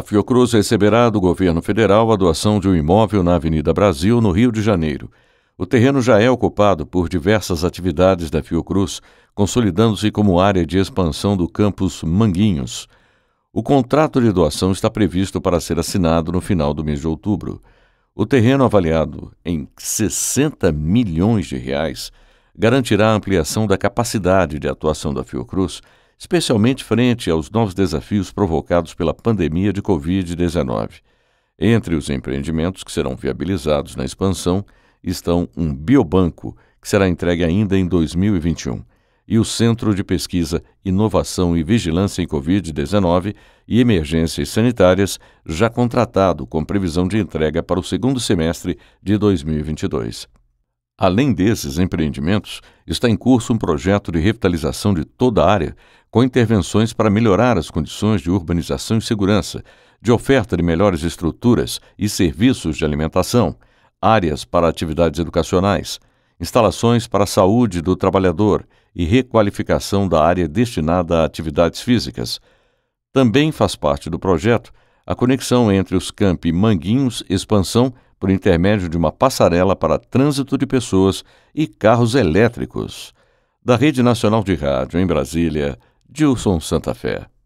A Fiocruz receberá do governo federal a doação de um imóvel na Avenida Brasil, no Rio de Janeiro. O terreno já é ocupado por diversas atividades da Fiocruz, consolidando-se como área de expansão do campus Manguinhos. O contrato de doação está previsto para ser assinado no final do mês de outubro. O terreno, avaliado em 60 milhões de reais, garantirá a ampliação da capacidade de atuação da Fiocruz especialmente frente aos novos desafios provocados pela pandemia de Covid-19. Entre os empreendimentos que serão viabilizados na expansão estão um biobanco, que será entregue ainda em 2021, e o Centro de Pesquisa, Inovação e Vigilância em Covid-19 e Emergências Sanitárias, já contratado com previsão de entrega para o segundo semestre de 2022. Além desses empreendimentos, está em curso um projeto de revitalização de toda a área com intervenções para melhorar as condições de urbanização e segurança, de oferta de melhores estruturas e serviços de alimentação, áreas para atividades educacionais, instalações para a saúde do trabalhador e requalificação da área destinada a atividades físicas. Também faz parte do projeto a conexão entre os campi Manguinhos Expansão por intermédio de uma passarela para trânsito de pessoas e carros elétricos. Da Rede Nacional de Rádio em Brasília, Dilson Santa Fé.